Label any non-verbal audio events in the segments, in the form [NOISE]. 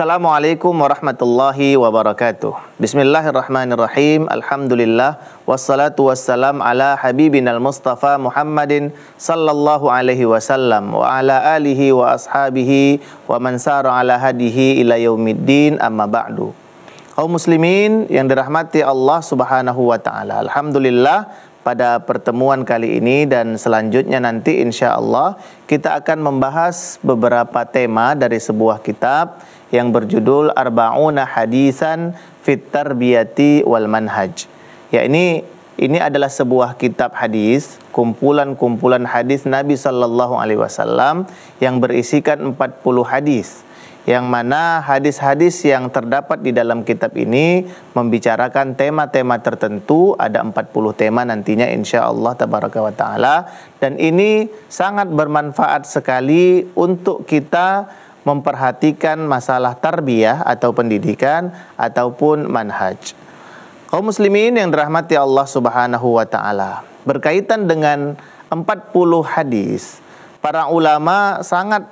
Assalamualaikum warahmatullahi wabarakatuh. Bismillahirrahmanirrahim. Alhamdulillah wassalatu wassalam ala habibinal Mustafa Muhammadin sallallahu alaihi wasallam wa ala alihi wa ashabihi wa mansara ala hadihi ila yaumiddin amma ba'du. Kaum muslimin yang dirahmati Allah Subhanahu wa taala. Alhamdulillah pada pertemuan kali ini dan selanjutnya nanti insya Allah kita akan membahas beberapa tema dari sebuah kitab yang berjudul Arba'una Hadisan Fit Tarbiyati Wal Manhaj. Ya ini ini adalah sebuah kitab hadis, kumpulan-kumpulan hadis Nabi Sallallahu Alaihi Wasallam yang berisikan 40 hadis. Yang mana hadis-hadis yang terdapat di dalam kitab ini membicarakan tema-tema tertentu, ada 40 tema nantinya insya Allah tabaraka wa ta'ala. Dan ini sangat bermanfaat sekali untuk kita memperhatikan masalah tarbiyah atau pendidikan ataupun manhaj. Kaum muslimin yang dirahmati Allah Subhanahu wa taala, berkaitan dengan 40 hadis, para ulama sangat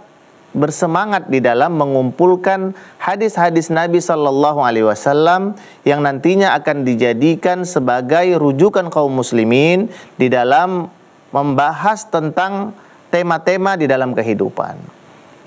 bersemangat di dalam mengumpulkan hadis-hadis Nabi Shallallahu Alaihi Wasallam yang nantinya akan dijadikan sebagai rujukan kaum muslimin di dalam membahas tentang tema-tema di dalam kehidupan.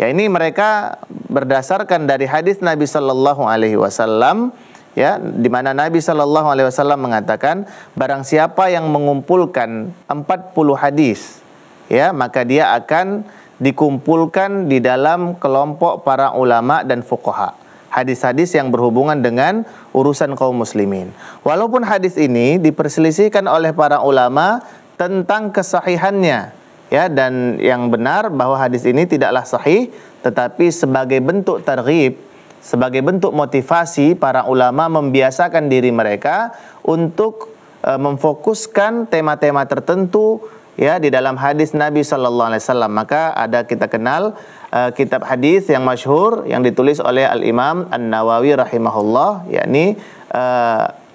Ya ini mereka berdasarkan dari hadis Nabi Shallallahu Alaihi Wasallam ya di mana Nabi Shallallahu Alaihi Wasallam mengatakan barang siapa yang mengumpulkan 40 hadis ya maka dia akan dikumpulkan di dalam kelompok para ulama dan fuqaha hadis-hadis yang berhubungan dengan urusan kaum muslimin. Walaupun hadis ini diperselisihkan oleh para ulama tentang kesahihannya ya dan yang benar bahwa hadis ini tidaklah sahih tetapi sebagai bentuk tergib, sebagai bentuk motivasi para ulama membiasakan diri mereka untuk e, memfokuskan tema-tema tertentu ya di dalam hadis Nabi Shallallahu Alaihi Wasallam maka ada kita kenal e, kitab hadis yang masyhur yang ditulis oleh Al Imam An Nawawi rahimahullah yakni e,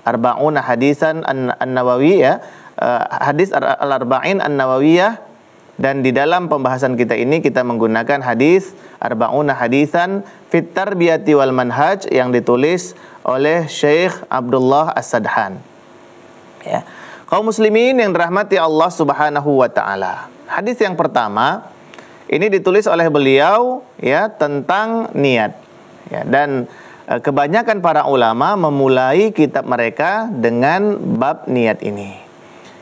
Arbauna hadisan An Nawawi ya e, hadis Al Arba'in An Nawawiyah dan di dalam pembahasan kita ini kita menggunakan hadis Arba'una Hadisan fitar biati Wal Manhaj yang ditulis oleh Syekh Abdullah As-Sadhan. Ya. Kaum muslimin yang dirahmati Allah Subhanahu wa taala. Hadis yang pertama ini ditulis oleh beliau ya tentang niat. Ya, dan e, kebanyakan para ulama memulai kitab mereka dengan bab niat ini.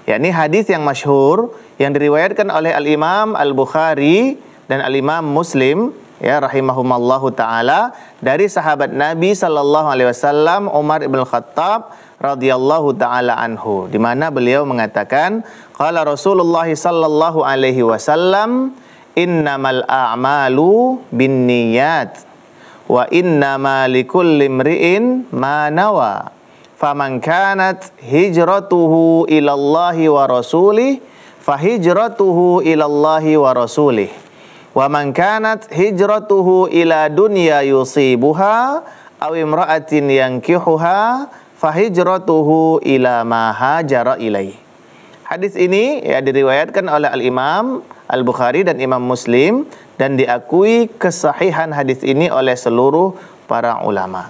Ya, ini hadis yang masyhur yang diriwayatkan oleh Al-Imam Al-Bukhari dan Al-Imam Muslim ya rahimahumallahu taala dari sahabat Nabi sallallahu alaihi wasallam Umar bin Khattab radhiyallahu taala anhu di mana beliau mengatakan qala Rasulullah sallallahu alaihi wasallam innamal a'malu binniyat wa innamal likulli imri'in ma nawaa faman kanat hijratuhu ilallahi wa rasulih fahijratuhu ilallahi wa rasulih wa man kanat hijratuhu ila dunya yusibuha aw imra'atin yankihuha fahijratuhu ila ma hajara ilai Hadis ini ya diriwayatkan oleh Al-Imam Al-Bukhari dan Imam Muslim dan diakui kesahihan hadis ini oleh seluruh para ulama.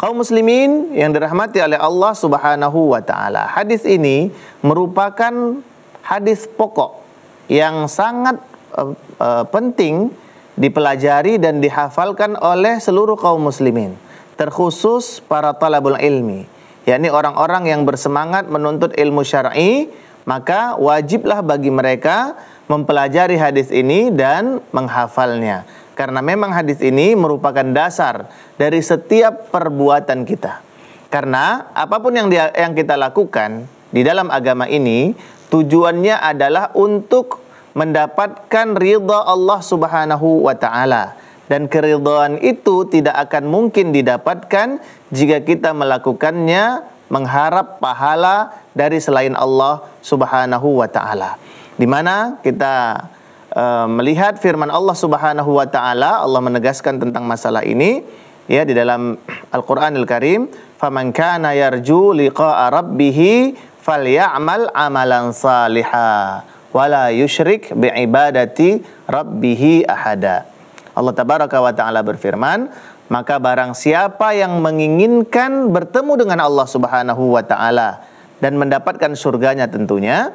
Kaum muslimin yang dirahmati oleh Allah Subhanahu wa taala. Hadis ini merupakan hadis pokok yang sangat uh, uh, penting dipelajari dan dihafalkan oleh seluruh kaum muslimin, terkhusus para talabul ilmi, yakni orang-orang yang bersemangat menuntut ilmu syar'i, maka wajiblah bagi mereka mempelajari hadis ini dan menghafalnya karena memang hadis ini merupakan dasar dari setiap perbuatan kita. Karena apapun yang dia, yang kita lakukan di dalam agama ini tujuannya adalah untuk mendapatkan ridha Allah Subhanahu wa taala. Dan keridhaan itu tidak akan mungkin didapatkan jika kita melakukannya mengharap pahala dari selain Allah Subhanahu wa taala. Di mana kita Eh, melihat firman Allah Subhanahu wa taala Allah menegaskan tentang masalah ini ya di dalam Al-Qur'anul Karim faman kana yarju liqa'a rabbih falyamal amalan saliha wala yusyrik biibadati rabbih ahada Allah tabaraka wa taala berfirman maka barang siapa yang menginginkan bertemu dengan Allah Subhanahu wa taala dan mendapatkan surganya tentunya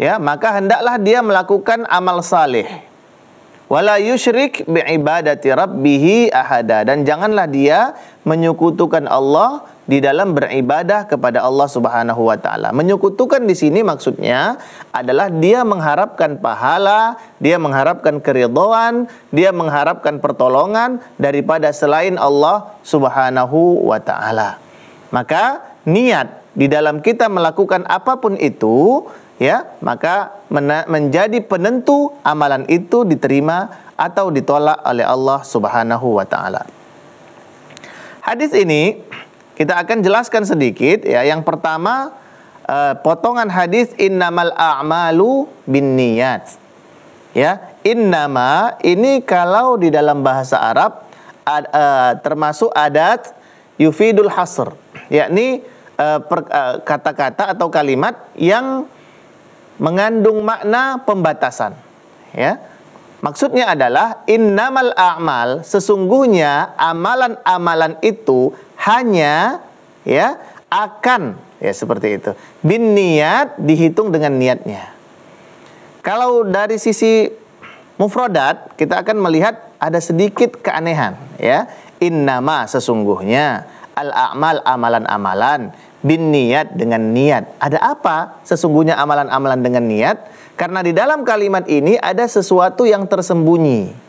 ya maka hendaklah dia melakukan amal saleh wala yusyrik bi ibadati rabbih ahada dan janganlah dia menyekutukan Allah di dalam beribadah kepada Allah Subhanahu wa taala. Menyekutukan di sini maksudnya adalah dia mengharapkan pahala, dia mengharapkan keridhaan, dia mengharapkan pertolongan daripada selain Allah Subhanahu wa taala. Maka niat di dalam kita melakukan apapun itu ya maka menjadi penentu amalan itu diterima atau ditolak oleh Allah Subhanahu wa taala. Hadis ini kita akan jelaskan sedikit ya. Yang pertama eh, potongan hadis innamal a'malu binniyat. Ya, innama ini kalau di dalam bahasa Arab ad, eh, termasuk adat yufidul hasr, yakni eh, eh, kata-kata atau kalimat yang mengandung makna pembatasan. Ya. Maksudnya adalah innamal a'mal sesungguhnya amalan-amalan itu hanya ya akan ya seperti itu. Bin niat dihitung dengan niatnya. Kalau dari sisi mufrodat kita akan melihat ada sedikit keanehan ya. Innama sesungguhnya al-a'mal amalan-amalan bin niat dengan niat. Ada apa sesungguhnya amalan-amalan dengan niat? Karena di dalam kalimat ini ada sesuatu yang tersembunyi.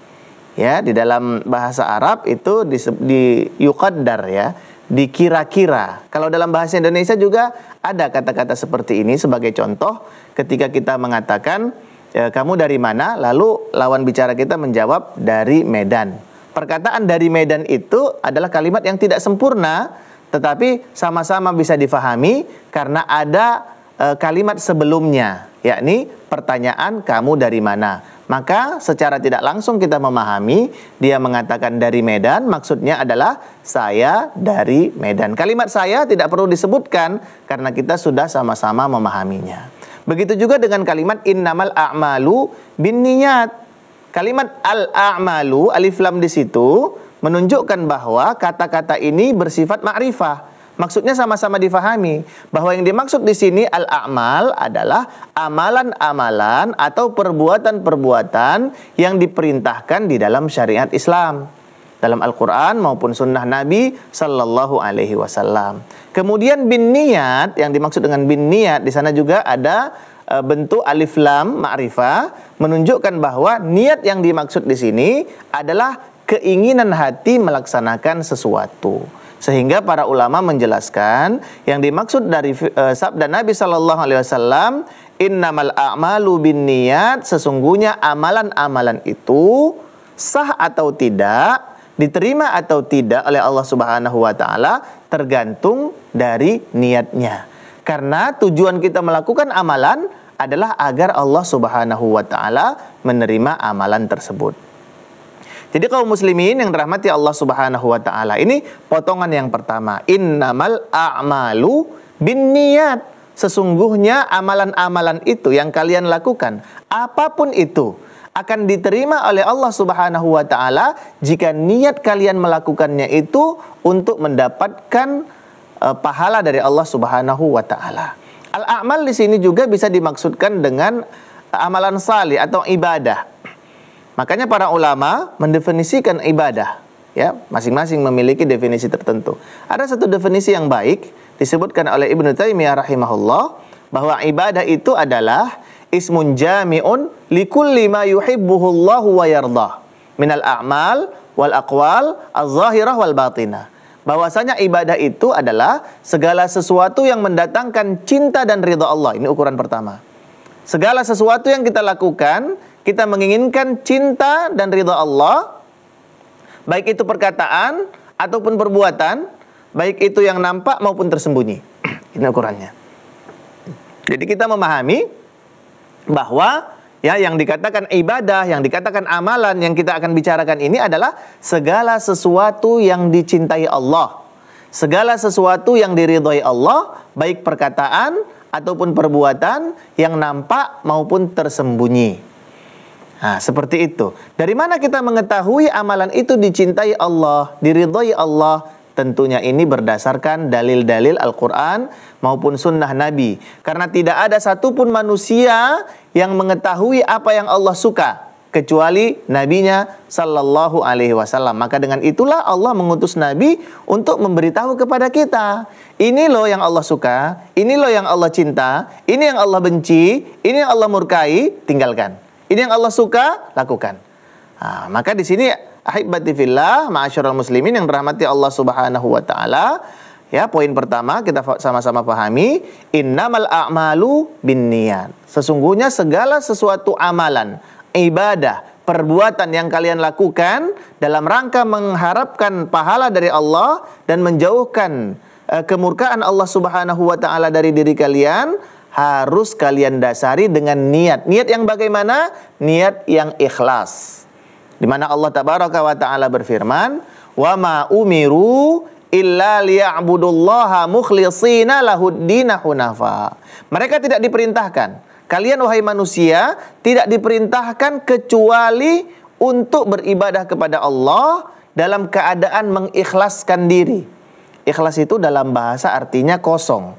Ya, di dalam bahasa Arab itu di, di ya, dikira-kira. Kalau dalam bahasa Indonesia juga ada kata-kata seperti ini sebagai contoh ketika kita mengatakan e, kamu dari mana, lalu lawan bicara kita menjawab dari Medan. Perkataan dari Medan itu adalah kalimat yang tidak sempurna tetapi sama-sama bisa difahami karena ada e, kalimat sebelumnya, yakni pertanyaan kamu dari mana. Maka secara tidak langsung kita memahami dia mengatakan dari Medan maksudnya adalah saya dari Medan. Kalimat saya tidak perlu disebutkan karena kita sudah sama-sama memahaminya. Begitu juga dengan kalimat innamal a'malu bin niyat. Kalimat al-a'malu alif lam di situ menunjukkan bahwa kata-kata ini bersifat ma'rifah. Maksudnya sama-sama difahami bahwa yang dimaksud di sini al-amal adalah amalan-amalan atau perbuatan-perbuatan yang diperintahkan di dalam syariat Islam dalam Al-Quran maupun sunnah Nabi Sallallahu Alaihi Wasallam. Kemudian bin niat yang dimaksud dengan bin niat di sana juga ada e, bentuk alif lam ma'rifah menunjukkan bahwa niat yang dimaksud di sini adalah keinginan hati melaksanakan sesuatu. Sehingga para ulama menjelaskan yang dimaksud dari uh, sabda Nabi Shallallahu Alaihi Wasallam, innamal a'malu bin niat, sesungguhnya amalan-amalan itu sah atau tidak, diterima atau tidak oleh Allah Subhanahu wa taala tergantung dari niatnya. Karena tujuan kita melakukan amalan adalah agar Allah Subhanahu wa taala menerima amalan tersebut. Jadi kaum muslimin yang dirahmati Allah Subhanahu wa taala. Ini potongan yang pertama. Innamal a'malu niat Sesungguhnya amalan-amalan itu yang kalian lakukan, apapun itu akan diterima oleh Allah Subhanahu wa taala jika niat kalian melakukannya itu untuk mendapatkan uh, pahala dari Allah Subhanahu wa taala. Al-amal di sini juga bisa dimaksudkan dengan amalan salih atau ibadah. Makanya para ulama mendefinisikan ibadah, ya, masing-masing memiliki definisi tertentu. Ada satu definisi yang baik disebutkan oleh Ibnu Taimiyah rahimahullah bahwa ibadah itu adalah ismun jami'un likulli ma yuhibbuhullahu wa yardah minal a'mal wal aqwal az-zahirah wal batinah. Bahwasanya ibadah itu adalah segala sesuatu yang mendatangkan cinta dan ridha Allah. Ini ukuran pertama. Segala sesuatu yang kita lakukan kita menginginkan cinta dan ridha Allah, baik itu perkataan ataupun perbuatan, baik itu yang nampak maupun tersembunyi. [CLEARS THROAT] Ini ukurannya. Jadi kita memahami bahwa ya yang dikatakan ibadah, yang dikatakan amalan yang kita akan bicarakan ini adalah segala sesuatu yang dicintai Allah. Segala sesuatu yang diridhoi Allah, baik perkataan ataupun perbuatan yang nampak maupun tersembunyi. Nah, seperti itu. Dari mana kita mengetahui amalan itu dicintai Allah, diridhoi Allah? Tentunya ini berdasarkan dalil-dalil Al-Quran maupun sunnah Nabi. Karena tidak ada satupun manusia yang mengetahui apa yang Allah suka. Kecuali nabinya sallallahu alaihi wasallam. Maka dengan itulah Allah mengutus nabi untuk memberitahu kepada kita. Ini loh yang Allah suka, ini loh yang Allah cinta, ini yang Allah benci, ini yang Allah murkai, tinggalkan. Ini yang Allah suka, lakukan. Nah, maka di sini ahibati fillah ma'asyiral muslimin yang dirahmati Allah Subhanahu wa taala, ya poin pertama kita sama-sama pahami innamal a'malu binniyat. Sesungguhnya segala sesuatu amalan, ibadah, perbuatan yang kalian lakukan dalam rangka mengharapkan pahala dari Allah dan menjauhkan eh, kemurkaan Allah Subhanahu wa taala dari diri kalian harus kalian dasari dengan niat. Niat yang bagaimana? Niat yang ikhlas. Di mana Allah tabaraka wa taala berfirman, "Wa ma umiru illa liya'budullaha mukhlishina lahuddina hunafa." Mereka tidak diperintahkan. Kalian wahai manusia tidak diperintahkan kecuali untuk beribadah kepada Allah dalam keadaan mengikhlaskan diri. Ikhlas itu dalam bahasa artinya kosong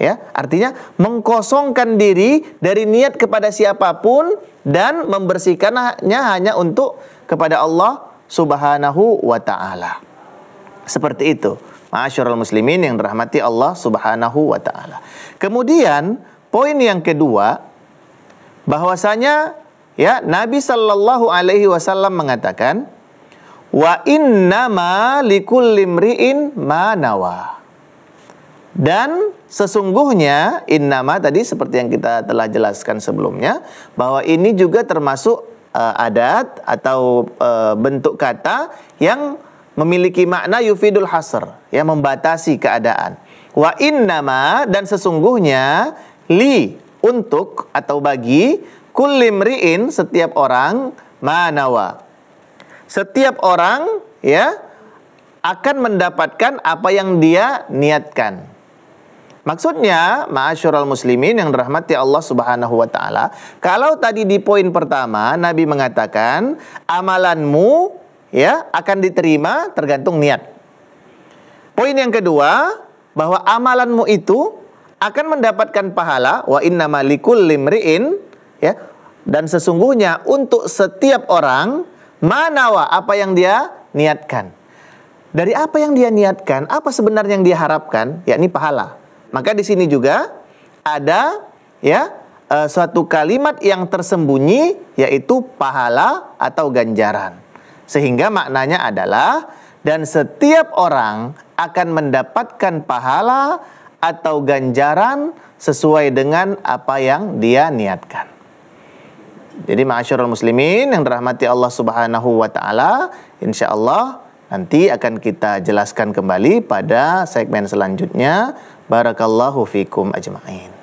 ya. Artinya mengkosongkan diri dari niat kepada siapapun dan membersihkannya hanya untuk kepada Allah Subhanahu wa taala. Seperti itu. Ma'asyiral muslimin yang dirahmati Allah Subhanahu wa taala. Kemudian poin yang kedua bahwasanya ya Nabi sallallahu alaihi wasallam mengatakan wa inna ma likullimriin mri'in ma dan sesungguhnya innama tadi seperti yang kita telah jelaskan sebelumnya bahwa ini juga termasuk uh, adat atau uh, bentuk kata yang memiliki makna yufidul hasr yang membatasi keadaan. Wa innama dan sesungguhnya li untuk atau bagi kulimriin setiap orang manawa. Setiap orang ya akan mendapatkan apa yang dia niatkan. Maksudnya, ma'asyiral muslimin yang dirahmati Allah Subhanahu wa taala, kalau tadi di poin pertama Nabi mengatakan amalanmu ya akan diterima tergantung niat. Poin yang kedua, bahwa amalanmu itu akan mendapatkan pahala wa inna limriin ya dan sesungguhnya untuk setiap orang manawa apa yang dia niatkan. Dari apa yang dia niatkan, apa sebenarnya yang dia harapkan, yakni pahala. Maka di sini juga ada ya uh, suatu kalimat yang tersembunyi yaitu pahala atau ganjaran. Sehingga maknanya adalah dan setiap orang akan mendapatkan pahala atau ganjaran sesuai dengan apa yang dia niatkan. Jadi ma'asyiral muslimin yang dirahmati Allah Subhanahu wa taala, insyaallah Nanti akan kita jelaskan kembali pada segmen selanjutnya. Barakallahu fikum ajma'in.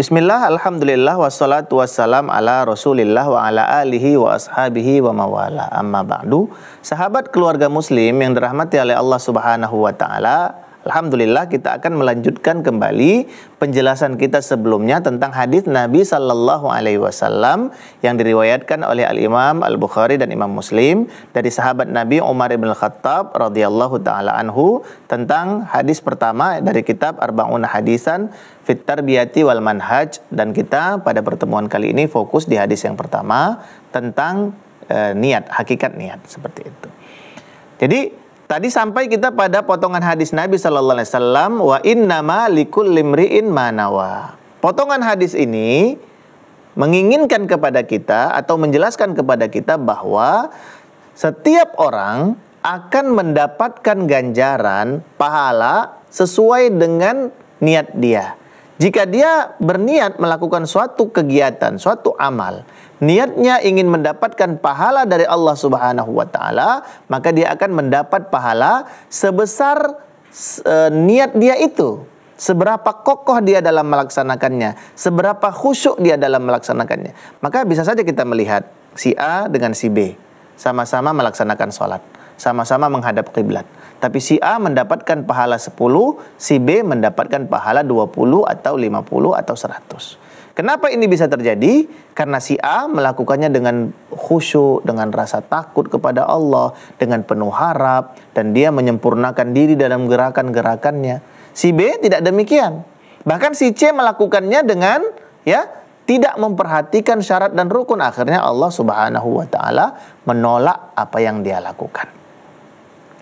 Bismillah, Alhamdulillah, wassalatu wassalam ala rasulillah wa ala alihi wa ashabihi wa mawala. Amma ba'du, sahabat keluarga muslim yang dirahmati oleh Allah subhanahu wa ta'ala, Alhamdulillah kita akan melanjutkan kembali penjelasan kita sebelumnya tentang hadis Nabi Sallallahu Alaihi Wasallam yang diriwayatkan oleh Al Imam Al Bukhari dan Imam Muslim dari sahabat Nabi Umar bin Khattab radhiyallahu taala anhu tentang hadis pertama dari kitab Arbaun Hadisan Fit Tarbiyati wal Manhaj dan kita pada pertemuan kali ini fokus di hadis yang pertama tentang eh, niat hakikat niat seperti itu. Jadi Tadi sampai kita pada potongan hadis Nabi Shallallahu Alaihi Wasallam wa innama likul limriin manawa. Potongan hadis ini menginginkan kepada kita atau menjelaskan kepada kita bahwa setiap orang akan mendapatkan ganjaran pahala sesuai dengan niat dia. Jika dia berniat melakukan suatu kegiatan, suatu amal, niatnya ingin mendapatkan pahala dari Allah Subhanahu wa taala, maka dia akan mendapat pahala sebesar e, niat dia itu. Seberapa kokoh dia dalam melaksanakannya, seberapa khusyuk dia dalam melaksanakannya. Maka bisa saja kita melihat si A dengan si B sama-sama melaksanakan sholat, sama-sama menghadap kiblat. Tapi si A mendapatkan pahala 10, si B mendapatkan pahala 20 atau 50 atau 100. Kenapa ini bisa terjadi? Karena si A melakukannya dengan khusyuk, dengan rasa takut kepada Allah, dengan penuh harap, dan dia menyempurnakan diri dalam gerakan-gerakannya. Si B tidak demikian. Bahkan si C melakukannya dengan ya tidak memperhatikan syarat dan rukun akhirnya Allah Subhanahu wa taala menolak apa yang dia lakukan.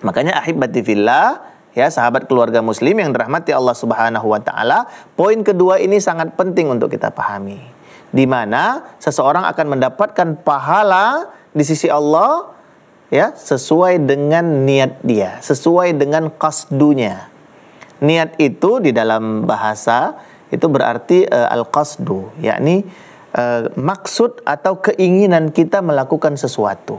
Makanya ahibati fillah ya sahabat keluarga muslim yang dirahmati Allah Subhanahu wa taala. Poin kedua ini sangat penting untuk kita pahami. Di mana seseorang akan mendapatkan pahala di sisi Allah ya sesuai dengan niat dia, sesuai dengan kasdunya. Niat itu di dalam bahasa itu berarti uh, al-qasdu, yakni uh, maksud atau keinginan kita melakukan sesuatu.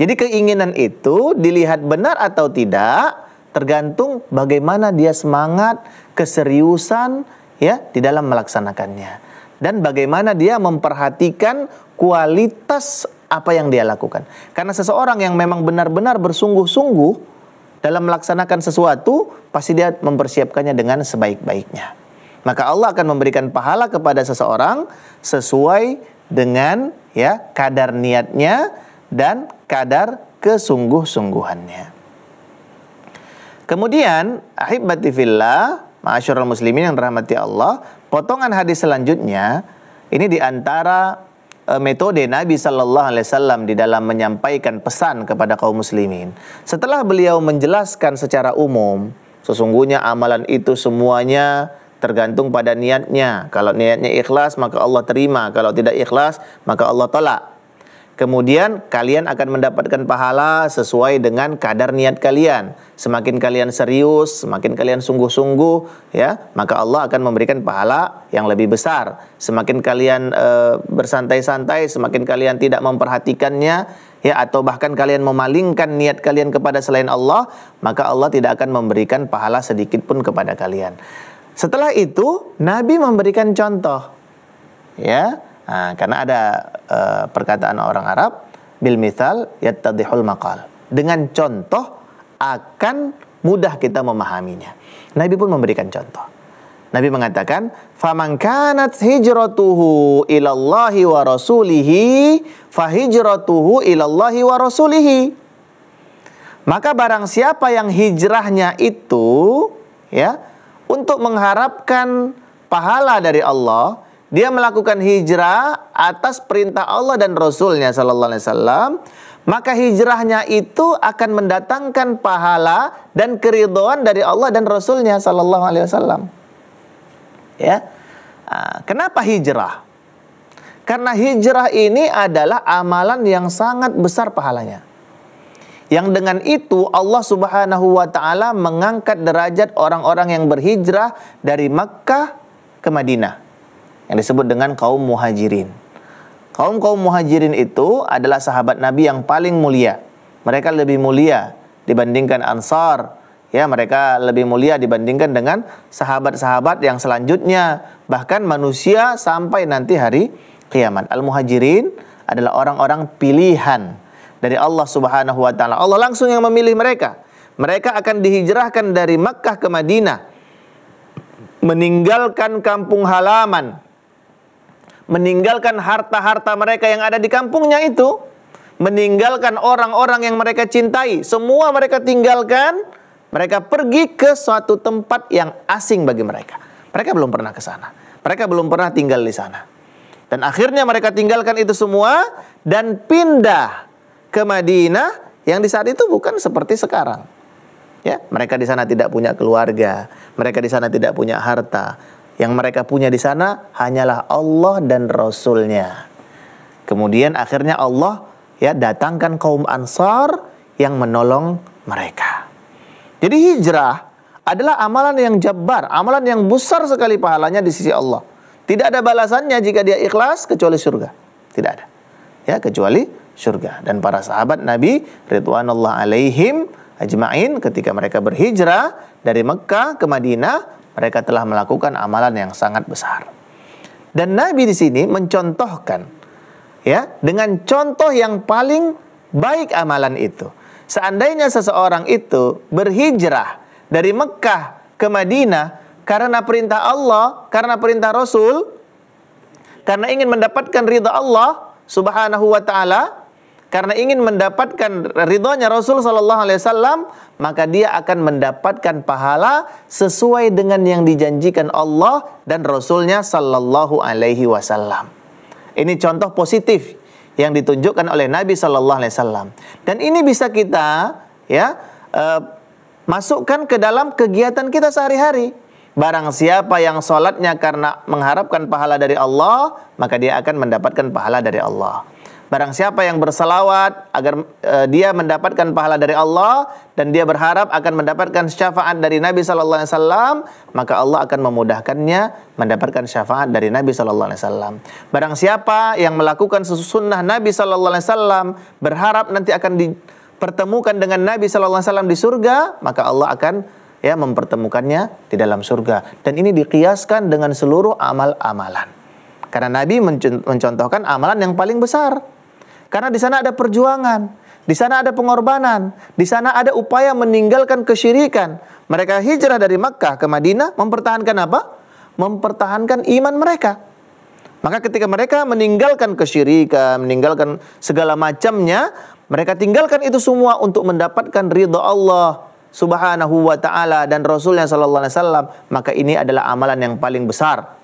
Jadi keinginan itu dilihat benar atau tidak tergantung bagaimana dia semangat, keseriusan ya di dalam melaksanakannya dan bagaimana dia memperhatikan kualitas apa yang dia lakukan. Karena seseorang yang memang benar-benar bersungguh-sungguh dalam melaksanakan sesuatu, pasti dia mempersiapkannya dengan sebaik-baiknya. Maka Allah akan memberikan pahala kepada seseorang sesuai dengan ya kadar niatnya dan kadar kesungguh-sungguhannya. Kemudian ahibati fillah, ma'asyiral muslimin yang dirahmati Allah, potongan hadis selanjutnya ini diantara antara e, metode Nabi Sallallahu Alaihi Wasallam di dalam menyampaikan pesan kepada kaum muslimin. Setelah beliau menjelaskan secara umum, sesungguhnya amalan itu semuanya tergantung pada niatnya. Kalau niatnya ikhlas maka Allah terima, kalau tidak ikhlas maka Allah tolak. Kemudian kalian akan mendapatkan pahala sesuai dengan kadar niat kalian. Semakin kalian serius, semakin kalian sungguh-sungguh, ya, maka Allah akan memberikan pahala yang lebih besar. Semakin kalian e, bersantai-santai, semakin kalian tidak memperhatikannya, ya, atau bahkan kalian memalingkan niat kalian kepada selain Allah, maka Allah tidak akan memberikan pahala sedikit pun kepada kalian. Setelah itu, Nabi memberikan contoh, ya Nah, karena ada uh, perkataan orang Arab bil misal yattadihul maqal. Dengan contoh akan mudah kita memahaminya. Nabi pun memberikan contoh. Nabi mengatakan, "Faman kanat hijratuhu Allahi wa rasulihi, fahijratuhu Allahi wa rasulihi." Maka barang siapa yang hijrahnya itu ya untuk mengharapkan pahala dari Allah, dia melakukan hijrah atas perintah Allah dan Rasulnya Sallallahu Alaihi Wasallam. Maka hijrahnya itu akan mendatangkan pahala dan keridoan dari Allah dan Rasulnya Sallallahu Alaihi Wasallam. Ya, ah, kenapa hijrah? Karena hijrah ini adalah amalan yang sangat besar pahalanya. Yang dengan itu Allah Subhanahu wa taala mengangkat derajat orang-orang yang berhijrah dari Mekkah ke Madinah yang disebut dengan kaum muhajirin. Kaum-kaum muhajirin itu adalah sahabat Nabi yang paling mulia. Mereka lebih mulia dibandingkan ansar. Ya, mereka lebih mulia dibandingkan dengan sahabat-sahabat yang selanjutnya. Bahkan manusia sampai nanti hari kiamat. Al-muhajirin adalah orang-orang pilihan dari Allah Subhanahu wa taala. Allah langsung yang memilih mereka. Mereka akan dihijrahkan dari Makkah ke Madinah meninggalkan kampung halaman meninggalkan harta-harta mereka yang ada di kampungnya itu, meninggalkan orang-orang yang mereka cintai, semua mereka tinggalkan, mereka pergi ke suatu tempat yang asing bagi mereka. Mereka belum pernah ke sana. Mereka belum pernah tinggal di sana. Dan akhirnya mereka tinggalkan itu semua dan pindah ke Madinah yang di saat itu bukan seperti sekarang. Ya, mereka di sana tidak punya keluarga, mereka di sana tidak punya harta, yang mereka punya di sana hanyalah Allah dan Rasulnya. Kemudian akhirnya Allah ya datangkan kaum Ansar yang menolong mereka. Jadi hijrah adalah amalan yang jabbar, amalan yang besar sekali pahalanya di sisi Allah. Tidak ada balasannya jika dia ikhlas kecuali surga. Tidak ada. Ya, kecuali surga. Dan para sahabat Nabi Ridwanullah alaihim ajma'in ketika mereka berhijrah dari Mekah ke Madinah, mereka telah melakukan amalan yang sangat besar. Dan Nabi di sini mencontohkan ya dengan contoh yang paling baik amalan itu. Seandainya seseorang itu berhijrah dari Mekah ke Madinah karena perintah Allah, karena perintah Rasul, karena ingin mendapatkan ridha Allah Subhanahu wa taala, karena ingin mendapatkan ridhonya Rasul Shallallahu Alaihi Wasallam maka dia akan mendapatkan pahala sesuai dengan yang dijanjikan Allah dan Rasulnya Shallallahu Alaihi Wasallam. Ini contoh positif yang ditunjukkan oleh Nabi Shallallahu Alaihi Wasallam dan ini bisa kita ya eh, masukkan ke dalam kegiatan kita sehari-hari. Barang siapa yang sholatnya karena mengharapkan pahala dari Allah, maka dia akan mendapatkan pahala dari Allah. Barang siapa yang berselawat agar e, dia mendapatkan pahala dari Allah dan dia berharap akan mendapatkan syafaat dari Nabi sallallahu alaihi wasallam, maka Allah akan memudahkannya mendapatkan syafaat dari Nabi sallallahu alaihi wasallam. Barang siapa yang melakukan sunnah Nabi sallallahu alaihi wasallam, berharap nanti akan dipertemukan dengan Nabi sallallahu alaihi wasallam di surga, maka Allah akan ya mempertemukannya di dalam surga. Dan ini dikiaskan dengan seluruh amal-amalan. Karena Nabi mencontohkan amalan yang paling besar, karena di sana ada perjuangan, di sana ada pengorbanan, di sana ada upaya meninggalkan kesyirikan. Mereka hijrah dari Makkah ke Madinah mempertahankan apa? Mempertahankan iman mereka. Maka ketika mereka meninggalkan kesyirikan, meninggalkan segala macamnya, mereka tinggalkan itu semua untuk mendapatkan ridho Allah Subhanahu wa taala dan Rasulnya sallallahu alaihi wasallam, maka ini adalah amalan yang paling besar.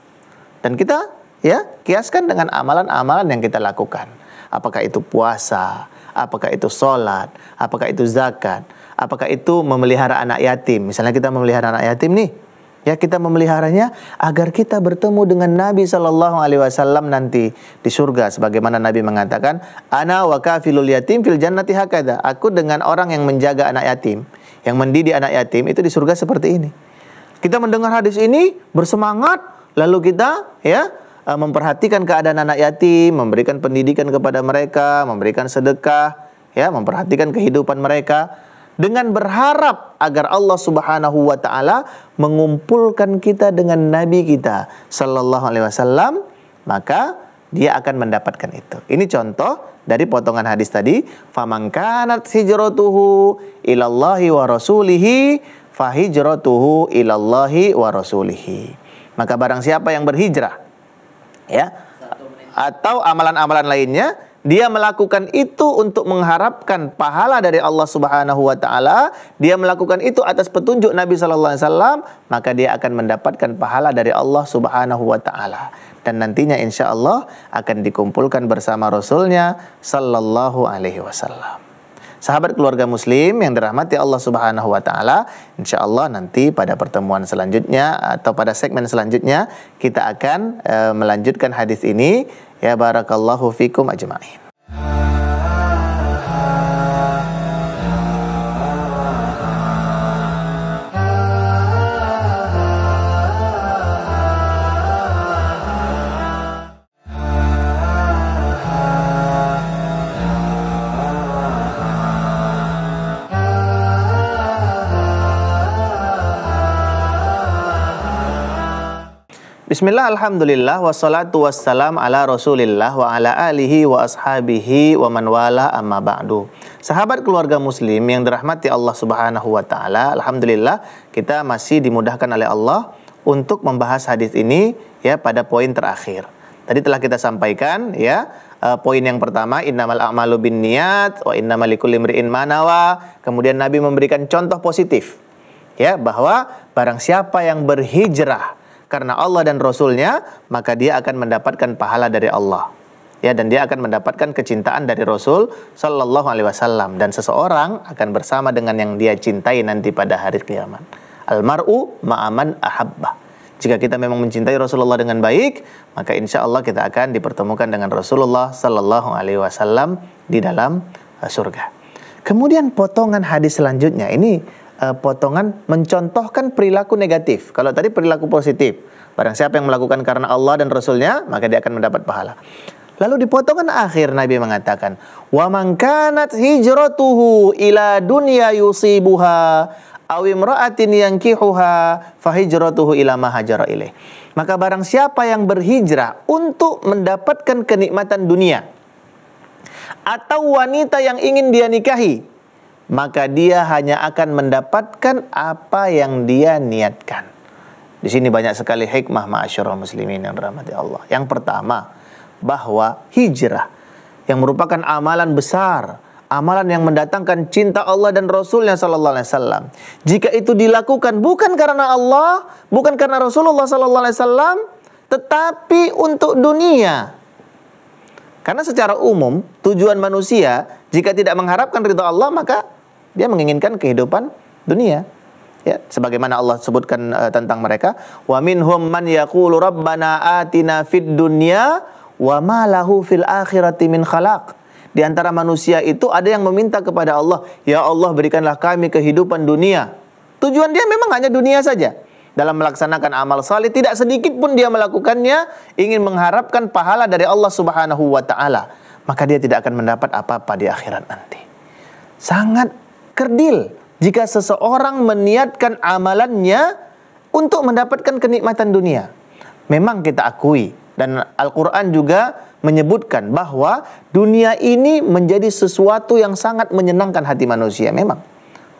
Dan kita ya kiaskan dengan amalan-amalan yang kita lakukan. Apakah itu puasa, apakah itu sholat, apakah itu zakat, apakah itu memelihara anak yatim. Misalnya kita memelihara anak yatim nih, ya kita memeliharanya agar kita bertemu dengan Nabi Shallallahu Alaihi Wasallam nanti di surga, sebagaimana Nabi mengatakan, Ana wakafilul yatim fil jannati hakada. Aku dengan orang yang menjaga anak yatim, yang mendidik anak yatim itu di surga seperti ini. Kita mendengar hadis ini bersemangat, lalu kita ya Eh, memperhatikan keadaan anak yatim, memberikan pendidikan kepada mereka, memberikan sedekah, ya, memperhatikan kehidupan mereka dengan berharap agar Allah Subhanahu wa taala mengumpulkan kita dengan nabi kita sallallahu alaihi wasallam, maka dia akan mendapatkan itu. Ini contoh dari potongan hadis tadi, famankanat hijratuhu ilallahi wa rasulihi fahijratuhu ilallahi wa rasulihi. Maka barang siapa yang berhijrah ya atau amalan-amalan lainnya dia melakukan itu untuk mengharapkan pahala dari Allah Subhanahu wa taala, dia melakukan itu atas petunjuk Nabi sallallahu alaihi wasallam, maka dia akan mendapatkan pahala dari Allah Subhanahu wa taala. Dan nantinya insya Allah akan dikumpulkan bersama Rasulnya Sallallahu Alaihi Wasallam sahabat keluarga muslim yang dirahmati Allah Subhanahu wa taala, insyaallah nanti pada pertemuan selanjutnya atau pada segmen selanjutnya kita akan uh, melanjutkan hadis ini. Ya barakallahu fikum ajmain. Bismillah, Alhamdulillah, wassalatu wassalam ala rasulillah wa ala alihi wa ashabihi wa man wala amma ba'du. Sahabat keluarga muslim yang dirahmati Allah subhanahu wa ta'ala, Alhamdulillah kita masih dimudahkan oleh Allah untuk membahas hadis ini ya pada poin terakhir. Tadi telah kita sampaikan ya uh, poin yang pertama innamal a'malu bin niat wa innamal likulli imri'in manawa. Kemudian Nabi memberikan contoh positif ya bahwa barang siapa yang berhijrah karena Allah dan Rasulnya, maka dia akan mendapatkan pahala dari Allah. Ya, dan dia akan mendapatkan kecintaan dari Rasul Shallallahu Alaihi Wasallam dan seseorang akan bersama dengan yang dia cintai nanti pada hari kiamat. Almaru ma'aman ahabba Jika kita memang mencintai Rasulullah dengan baik, maka insya Allah kita akan dipertemukan dengan Rasulullah Shallallahu Alaihi Wasallam di dalam uh, surga. Kemudian potongan hadis selanjutnya ini uh, potongan mencontohkan perilaku negatif. Kalau tadi perilaku positif, barang siapa yang melakukan karena Allah dan Rasulnya, maka dia akan mendapat pahala. Lalu di potongan akhir Nabi mengatakan, "Wa man kanat hijratuhu ila dunya yusibuha aw imra'atin yankihuha fa hijratuhu ila ma hajara ilaih." Maka barang siapa yang berhijrah untuk mendapatkan kenikmatan dunia atau wanita yang ingin dia nikahi maka dia hanya akan mendapatkan apa yang dia niatkan. Di sini banyak sekali hikmah ma'asyurah muslimin yang dirahmati Allah. Yang pertama, bahwa hijrah yang merupakan amalan besar, amalan yang mendatangkan cinta Allah dan Rasulnya Sallallahu Alaihi Wasallam. Jika itu dilakukan bukan karena Allah, bukan karena Rasulullah Sallallahu Alaihi Wasallam, tetapi untuk dunia. Karena secara umum tujuan manusia jika tidak mengharapkan ridha Allah maka dia menginginkan kehidupan dunia ya sebagaimana Allah sebutkan uh, tentang mereka wa minhum man yaqulu rabbana atina fid dunya wa ma lahu fil akhirati min khalaq di antara manusia itu ada yang meminta kepada Allah, "Ya Allah, berikanlah kami kehidupan dunia." Tujuan dia memang hanya dunia saja. Dalam melaksanakan amal saleh tidak sedikit pun dia melakukannya ingin mengharapkan pahala dari Allah Subhanahu wa taala, maka dia tidak akan mendapat apa-apa di akhirat nanti. Sangat kerdil jika seseorang meniatkan amalannya untuk mendapatkan kenikmatan dunia. Memang kita akui dan Al-Qur'an juga menyebutkan bahwa dunia ini menjadi sesuatu yang sangat menyenangkan hati manusia memang.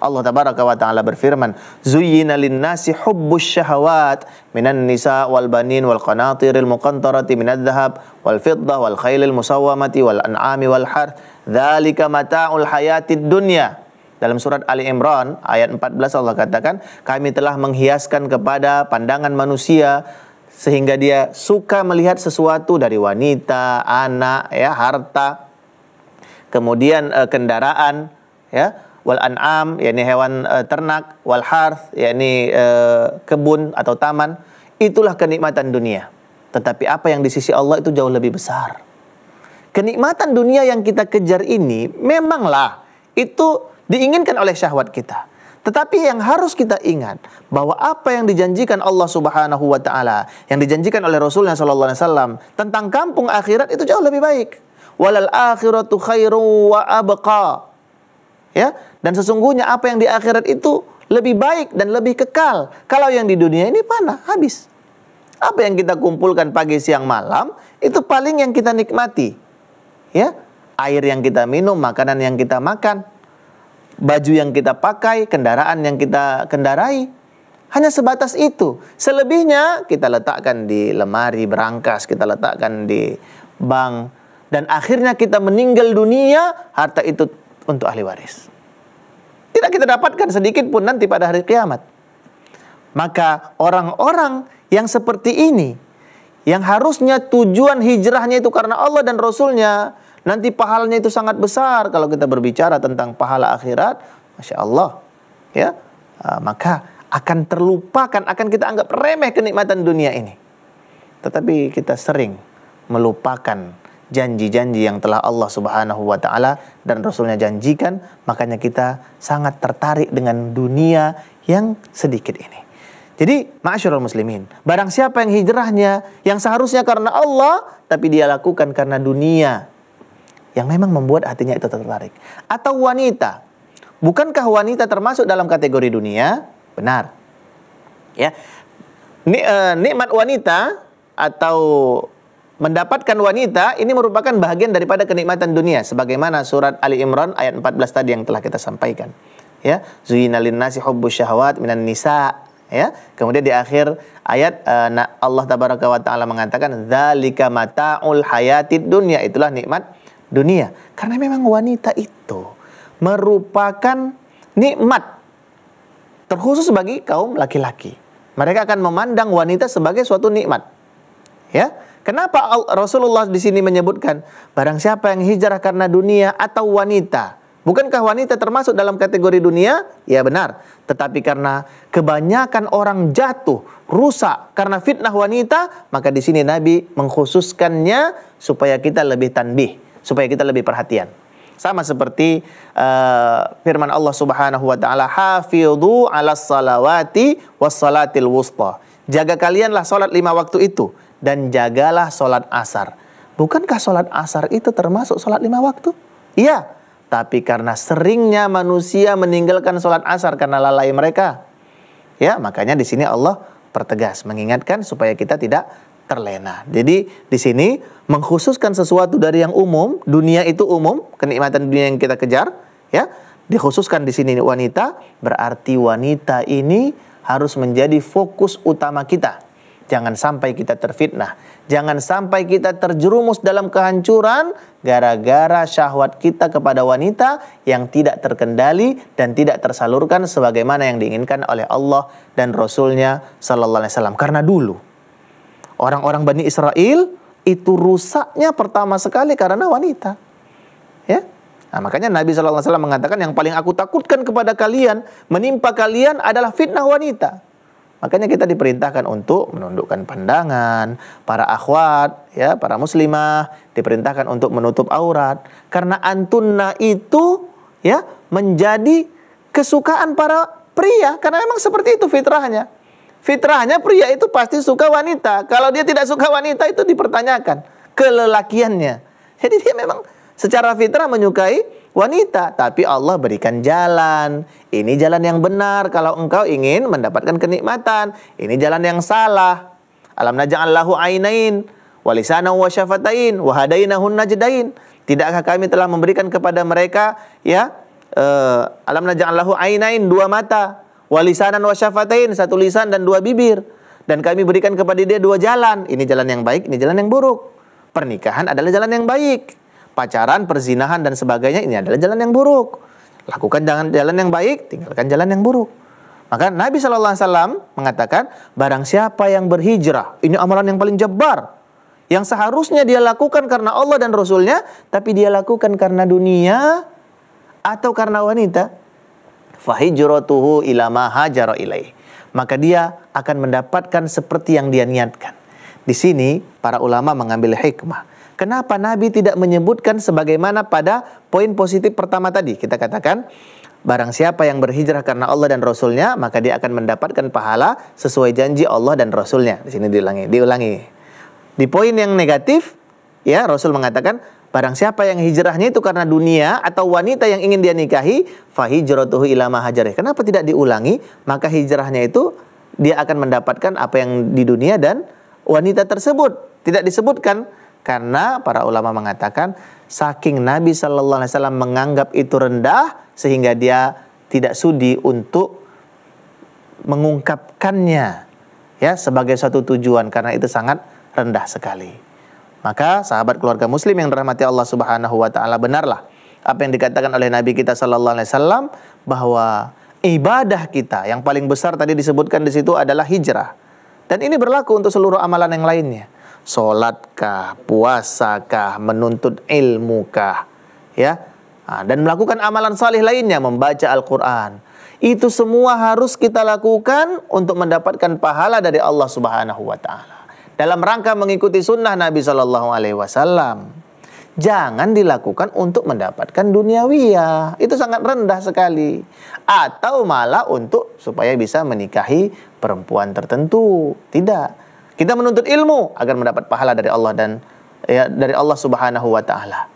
Allah tabaraka wa taala berfirman, "Zuyyina lin-nasi hubbus syahawat minan nisa wal banin wal qanatiril muqantarati minadh dhahab wal fiddah wal khailil musawwamati wal an'ami wal har. Dzalika mata'ul hayatid dunya." Dalam surat Ali Imran ayat 14 Allah katakan, kami telah menghiaskan kepada pandangan manusia sehingga dia suka melihat sesuatu dari wanita, anak, ya, harta, kemudian uh, kendaraan, ya, wal an'am, yakni hewan uh, ternak, wal harth, yakni uh, kebun atau taman. Itulah kenikmatan dunia. Tetapi apa yang di sisi Allah itu jauh lebih besar. Kenikmatan dunia yang kita kejar ini memanglah itu diinginkan oleh syahwat kita. Tetapi yang harus kita ingat bahwa apa yang dijanjikan Allah Subhanahu wa taala, yang dijanjikan oleh Rasulnya sallallahu alaihi wasallam tentang kampung akhirat itu jauh lebih baik. Walal akhiratu khairu wa abqa. Ya, dan sesungguhnya apa yang di akhirat itu lebih baik dan lebih kekal. Kalau yang di dunia ini panah habis. Apa yang kita kumpulkan pagi, siang, malam itu paling yang kita nikmati. Ya, air yang kita minum, makanan yang kita makan, baju yang kita pakai, kendaraan yang kita kendarai. Hanya sebatas itu. Selebihnya kita letakkan di lemari berangkas, kita letakkan di bank. Dan akhirnya kita meninggal dunia, harta itu untuk ahli waris. Tidak kita dapatkan sedikit pun nanti pada hari kiamat. Maka orang-orang yang seperti ini, yang harusnya tujuan hijrahnya itu karena Allah dan Rasulnya, Nanti pahalanya itu sangat besar kalau kita berbicara tentang pahala akhirat, masya Allah, ya ah, maka akan terlupakan, akan kita anggap remeh kenikmatan dunia ini. Tetapi kita sering melupakan janji-janji yang telah Allah Subhanahu wa taala dan Rasulnya janjikan, makanya kita sangat tertarik dengan dunia yang sedikit ini. Jadi, ma'asyiral muslimin, barang siapa yang hijrahnya yang seharusnya karena Allah tapi dia lakukan karena dunia, yang memang membuat hatinya itu tertarik. Atau wanita. Bukankah wanita termasuk dalam kategori dunia? Benar. Ya. Eh, nikmat wanita atau mendapatkan wanita ini merupakan bagian daripada kenikmatan dunia sebagaimana surat Ali Imran ayat 14 tadi yang telah kita sampaikan. Ya, zuinalin nasi hubbus syahwat minan nisa ya. Kemudian di akhir ayat eh, Allah taala mengatakan zalika mataul hayatid dunia itulah nikmat dunia. Karena memang wanita itu merupakan nikmat terkhusus bagi kaum laki-laki. Mereka akan memandang wanita sebagai suatu nikmat. Ya, kenapa Rasulullah di sini menyebutkan barang siapa yang hijrah karena dunia atau wanita? Bukankah wanita termasuk dalam kategori dunia? Ya benar, tetapi karena kebanyakan orang jatuh, rusak karena fitnah wanita, maka di sini Nabi mengkhususkannya supaya kita lebih tanbih supaya kita lebih perhatian. Sama seperti uh, firman Allah Subhanahu wa taala, "Hafizu 'alas salawati was salatil wusta." Jaga kalianlah salat lima waktu itu dan jagalah salat asar. Bukankah salat asar itu termasuk salat lima waktu? Iya, tapi karena seringnya manusia meninggalkan salat asar karena lalai mereka. Ya, makanya di sini Allah pertegas mengingatkan supaya kita tidak terlena. Jadi di sini mengkhususkan sesuatu dari yang umum, dunia itu umum, kenikmatan dunia yang kita kejar, ya. Dikhususkan di sini wanita, berarti wanita ini harus menjadi fokus utama kita. Jangan sampai kita terfitnah, jangan sampai kita terjerumus dalam kehancuran gara-gara syahwat kita kepada wanita yang tidak terkendali dan tidak tersalurkan sebagaimana yang diinginkan oleh Allah dan Rasulnya Sallallahu Alaihi Wasallam. Karena dulu orang-orang Bani Israel itu rusaknya pertama sekali karena wanita. Ya. Nah, makanya Nabi SAW mengatakan yang paling aku takutkan kepada kalian, menimpa kalian adalah fitnah wanita. Makanya kita diperintahkan untuk menundukkan pandangan, para akhwat, ya, para muslimah diperintahkan untuk menutup aurat karena antunna itu ya menjadi kesukaan para pria karena memang seperti itu fitrahnya. Fitrahnya pria itu pasti suka wanita. Kalau dia tidak suka wanita itu dipertanyakan kelelakiannya. Jadi dia memang secara fitrah menyukai wanita, tapi Allah berikan jalan. Ini jalan yang benar kalau engkau ingin mendapatkan kenikmatan. Ini jalan yang salah. Alam lahu ainain walisana wa syafatain wa hadainahun najdain. Tidakkah kami telah memberikan kepada mereka ya eh, alam naj'allahu ainain dua mata Walisanan wasyafatain, satu lisan dan dua bibir. Dan kami berikan kepada dia dua jalan. Ini jalan yang baik, ini jalan yang buruk. Pernikahan adalah jalan yang baik. Pacaran, perzinahan dan sebagainya ini adalah jalan yang buruk. Lakukan jangan jalan yang baik, tinggalkan jalan yang buruk. Maka Nabi Shallallahu Alaihi Wasallam mengatakan, barang siapa yang berhijrah, ini amalan yang paling jebar yang seharusnya dia lakukan karena Allah dan Rasulnya, tapi dia lakukan karena dunia atau karena wanita, fahijratuhu ila ma hajara ilaih. Maka dia akan mendapatkan seperti yang dia niatkan. Di sini para ulama mengambil hikmah. Kenapa Nabi tidak menyebutkan sebagaimana pada poin positif pertama tadi? Kita katakan Barang siapa yang berhijrah karena Allah dan Rasulnya, maka dia akan mendapatkan pahala sesuai janji Allah dan Rasulnya. Di sini diulangi, diulangi. Di poin yang negatif, ya Rasul mengatakan, Barang siapa yang hijrahnya itu karena dunia atau wanita yang ingin dia nikahi, fahijratuhu ila hajarih. Kenapa tidak diulangi? Maka hijrahnya itu dia akan mendapatkan apa yang di dunia dan wanita tersebut tidak disebutkan karena para ulama mengatakan saking Nabi Shallallahu Alaihi Wasallam menganggap itu rendah sehingga dia tidak sudi untuk mengungkapkannya ya sebagai suatu tujuan karena itu sangat rendah sekali. Maka sahabat keluarga muslim yang dirahmati Allah Subhanahu wa taala benarlah apa yang dikatakan oleh Nabi kita sallallahu alaihi wasallam bahwa ibadah kita yang paling besar tadi disebutkan di situ adalah hijrah. Dan ini berlaku untuk seluruh amalan yang lainnya. Salatkah, puasakah, menuntut ilmukah, ya. Ah, dan melakukan amalan salih lainnya, membaca Al-Qur'an. Itu semua harus kita lakukan untuk mendapatkan pahala dari Allah Subhanahu wa taala dalam rangka mengikuti sunnah Nabi Shallallahu Alaihi Wasallam. Jangan dilakukan untuk mendapatkan duniawiya. Itu sangat rendah sekali. Atau malah untuk supaya bisa menikahi perempuan tertentu. Tidak. Kita menuntut ilmu agar mendapat pahala dari Allah dan ya, dari Allah Subhanahu wa taala.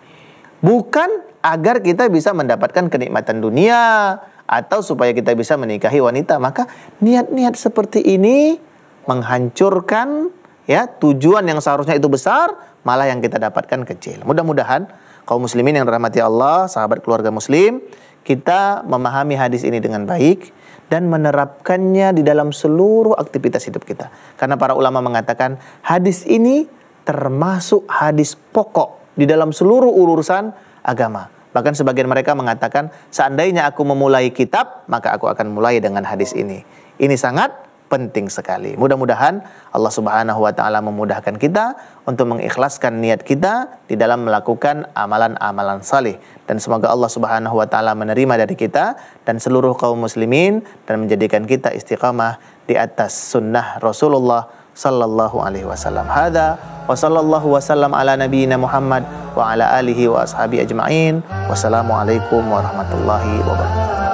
Bukan agar kita bisa mendapatkan kenikmatan dunia atau supaya kita bisa menikahi wanita, maka niat-niat seperti ini menghancurkan ya tujuan yang seharusnya itu besar malah yang kita dapatkan kecil. Mudah-mudahan kaum muslimin yang dirahmati Allah, sahabat keluarga muslim, kita memahami hadis ini dengan baik dan menerapkannya di dalam seluruh aktivitas hidup kita. Karena para ulama mengatakan hadis ini termasuk hadis pokok di dalam seluruh urusan agama. Bahkan sebagian mereka mengatakan seandainya aku memulai kitab, maka aku akan mulai dengan hadis ini. Ini sangat penting sekali. Mudah-mudahan Allah Subhanahu wa taala memudahkan kita untuk mengikhlaskan niat kita di dalam melakukan amalan-amalan salih dan semoga Allah Subhanahu wa taala menerima dari kita dan seluruh kaum muslimin dan menjadikan kita istiqamah di atas sunnah Rasulullah sallallahu alaihi wasallam. Hada wa sallallahu wasallam ala nabiyyina Muhammad wa ala alihi wa ashabi ajmain. Wassalamualaikum warahmatullahi wabarakatuh.